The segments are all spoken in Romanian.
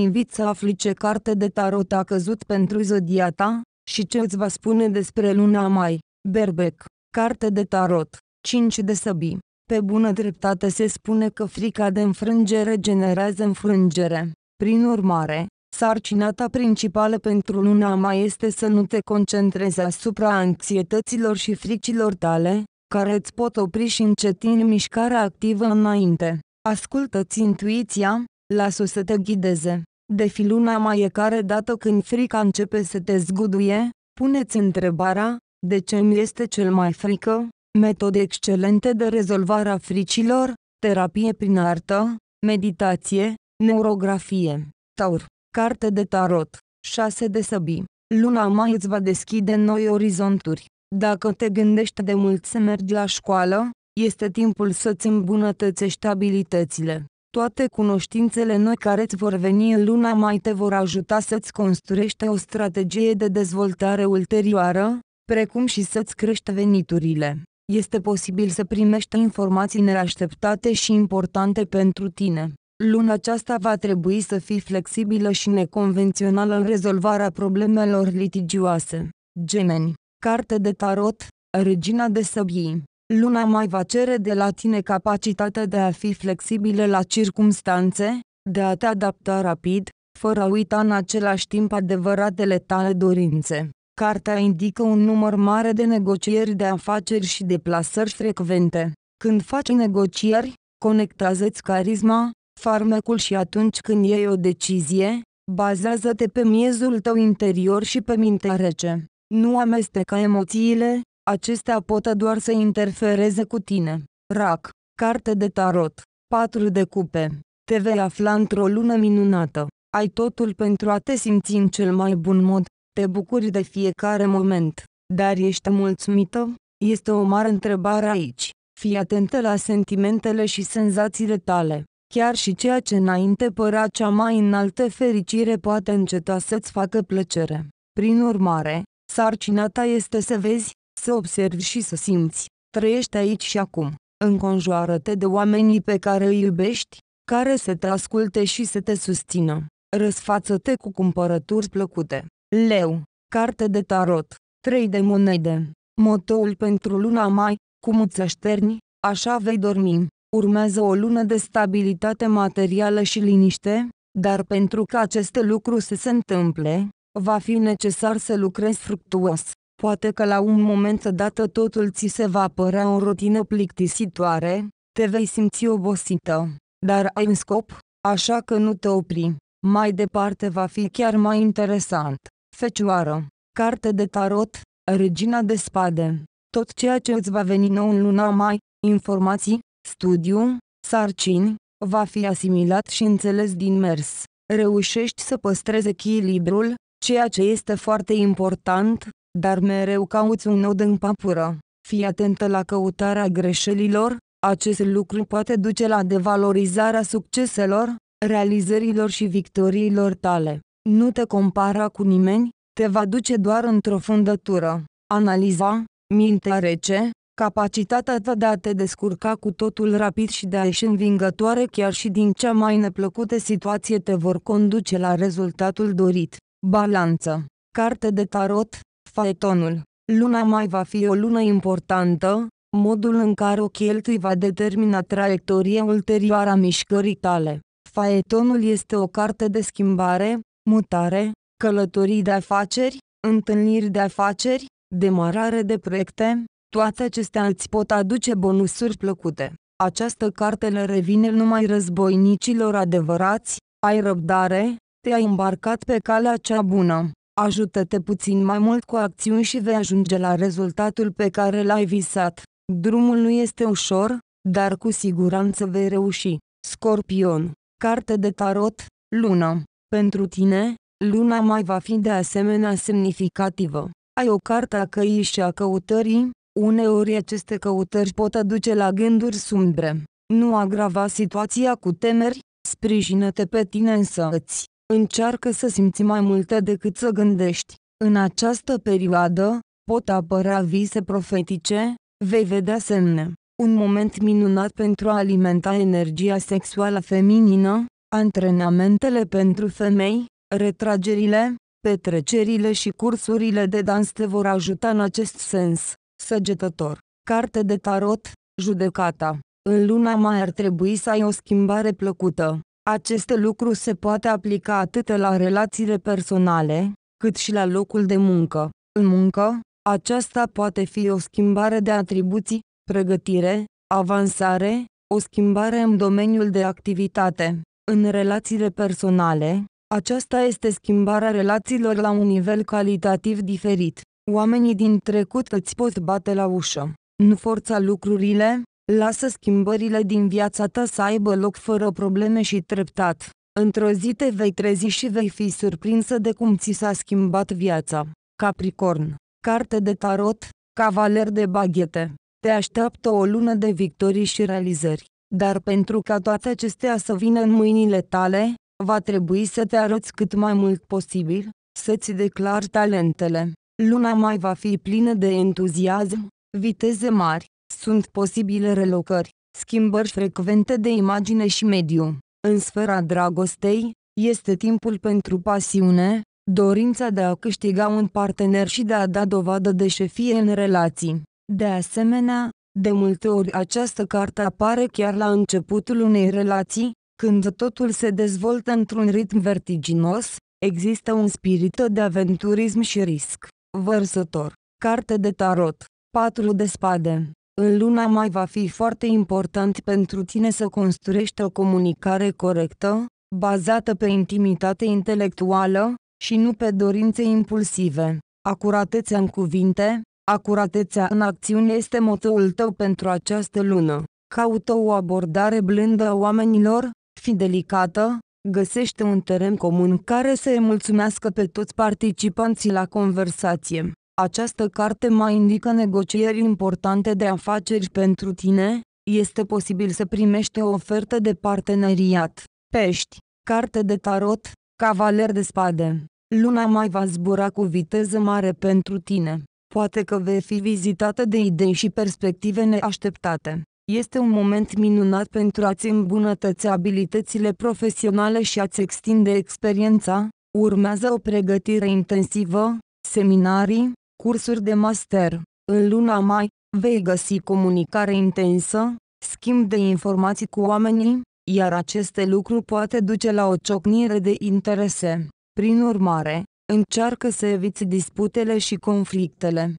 invit să afli ce carte de tarot a căzut pentru zodia ta și ce îți va spune despre luna mai. Berbec, carte de tarot, 5 de săbi. Pe bună dreptate se spune că frica de înfrângere generează înfrângere. Prin urmare, sarcina ta principală pentru luna mai este să nu te concentrezi asupra anxietăților și fricilor tale, care îți pot opri și încetini mișcarea activă înainte. Ascultă-ți intuiția, lasă-o să te ghideze de filuna care dată când frica începe să te zguduie, puneți întrebarea, de ce mi este cel mai frică? Metode excelente de rezolvare a fricilor, terapie prin artă, meditație, neurografie, taur, carte de tarot, 6 de săbii. Luna mai îți va deschide noi orizonturi. Dacă te gândești de mult să mergi la școală, este timpul să-ți îmbunătățești abilitățile. Toate cunoștințele noi care îți vor veni în luna mai te vor ajuta să-ți construiești o strategie de dezvoltare ulterioară, precum și să-ți crești veniturile. Este posibil să primești informații neașteptate și importante pentru tine. Luna aceasta va trebui să fii flexibilă și neconvențională în rezolvarea problemelor litigioase. Gemeni, carte de tarot, Regina de Săbii Luna mai va cere de la tine capacitatea de a fi flexibilă la circumstanțe, de a te adapta rapid, fără a uita în același timp adevăratele tale dorințe. Cartea indică un număr mare de negocieri de afaceri și de plasări frecvente. Când faci negocieri, conectează-ți carisma, farmecul și atunci când iei o decizie, bazează-te pe miezul tău interior și pe mintea rece. Nu amesteca emoțiile, Acestea pot doar să interfereze cu tine. RAC, carte de tarot, 4 de cupe. Te vei afla într-o lună minunată. Ai totul pentru a te simți în cel mai bun mod, te bucuri de fiecare moment. Dar ești mulțumită? Este o mare întrebare aici. Fii atentă la sentimentele și senzațiile tale. Chiar și ceea ce înainte părea cea mai înaltă fericire poate înceta să-ți facă plăcere. Prin urmare, sarcina ta este să vezi, să observi și să simți. Trăiește aici și acum. Înconjoară-te de oamenii pe care îi iubești, care să te asculte și să te susțină. Răsfață-te cu cumpărături plăcute. Leu, carte de tarot, 3 de monede. Motoul pentru luna mai, cum îți așterni, așa vei dormi. Urmează o lună de stabilitate materială și liniște, dar pentru ca aceste lucruri să se întâmple, va fi necesar să lucrezi fructuos. Poate că la un moment dat totul ți se va părea o rutină plictisitoare, te vei simți obosită, dar ai un scop, așa că nu te opri. Mai departe va fi chiar mai interesant. Fecioară, carte de tarot, regina de spade. Tot ceea ce îți va veni nou în luna mai, informații, studiu, sarcini, va fi asimilat și înțeles din mers. Reușești să păstrezi echilibrul, ceea ce este foarte important, dar mereu cauți un nod în papură. Fii atentă la căutarea greșelilor, acest lucru poate duce la devalorizarea succeselor, realizărilor și victoriilor tale. Nu te compara cu nimeni, te va duce doar într-o fundătură. Analiza, mintea rece, capacitatea ta de a te descurca cu totul rapid și de a ieși învingătoare chiar și din cea mai neplăcută situație te vor conduce la rezultatul dorit. Balanță Carte de tarot, Faetonul. Luna mai va fi o lună importantă, modul în care o cheltui va determina traiectoria ulterioară a mișcării tale. Faetonul este o carte de schimbare, mutare, călătorii de afaceri, întâlniri de afaceri, demarare de proiecte, toate acestea îți pot aduce bonusuri plăcute. Această carte le revine numai războinicilor adevărați, ai răbdare, te-ai îmbarcat pe calea cea bună. Ajută-te puțin mai mult cu acțiuni și vei ajunge la rezultatul pe care l-ai visat. Drumul nu este ușor, dar cu siguranță vei reuși. Scorpion, carte de tarot, luna. Pentru tine, luna mai va fi de asemenea semnificativă. Ai o carte a căii și a căutării, uneori aceste căutări pot aduce la gânduri sumbre. Nu agrava situația cu temeri, sprijină-te pe tine însăți. Încearcă să simți mai multe decât să gândești. În această perioadă, pot apărea vise profetice, vei vedea semne. Un moment minunat pentru a alimenta energia sexuală feminină, antrenamentele pentru femei, retragerile, petrecerile și cursurile de dans te vor ajuta în acest sens. Săgetător. Carte de tarot, judecata. În luna mai ar trebui să ai o schimbare plăcută. Acest lucru se poate aplica atât la relațiile personale, cât și la locul de muncă. În muncă, aceasta poate fi o schimbare de atribuții, pregătire, avansare, o schimbare în domeniul de activitate. În relațiile personale, aceasta este schimbarea relațiilor la un nivel calitativ diferit. Oamenii din trecut îți pot bate la ușă. Nu forța lucrurile, Lasă schimbările din viața ta să aibă loc fără probleme și treptat. Într-o zi te vei trezi și vei fi surprinsă de cum ți s-a schimbat viața. Capricorn. Carte de tarot, cavaler de baghete. Te așteaptă o lună de victorii și realizări. Dar pentru ca toate acestea să vină în mâinile tale, va trebui să te arăți cât mai mult posibil, să-ți declari talentele. Luna mai va fi plină de entuziasm, viteze mari, sunt posibile relocări, schimbări frecvente de imagine și mediu. În sfera dragostei, este timpul pentru pasiune, dorința de a câștiga un partener și de a da dovadă de șefie în relații. De asemenea, de multe ori această carte apare chiar la începutul unei relații, când totul se dezvoltă într-un ritm vertiginos, există un spirit de aventurism și risc. Vărsător, carte de tarot, patru de spade. În luna mai va fi foarte important pentru tine să construiești o comunicare corectă, bazată pe intimitate intelectuală și nu pe dorințe impulsive. Acuratețea în cuvinte, acuratețea în acțiune este motoul tău pentru această lună. Caută o abordare blândă a oamenilor, fi delicată, găsește un teren comun care să îi mulțumească pe toți participanții la conversație. Această carte mai indică negocieri importante de afaceri pentru tine, este posibil să primești o ofertă de parteneriat. Pești, carte de tarot, cavaler de spade. Luna mai va zbura cu viteză mare pentru tine. Poate că vei fi vizitată de idei și perspective neașteptate. Este un moment minunat pentru a-ți îmbunătăți abilitățile profesionale și a-ți extinde experiența. Urmează o pregătire intensivă, seminarii, cursuri de master. În luna mai, vei găsi comunicare intensă, schimb de informații cu oamenii, iar aceste lucruri poate duce la o ciocnire de interese. Prin urmare, încearcă să eviți disputele și conflictele.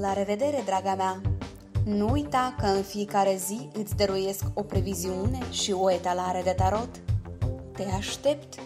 La revedere, draga mea! Nu uita că în fiecare zi îți dăruiesc o previziune și o etalare de tarot. Te aștept!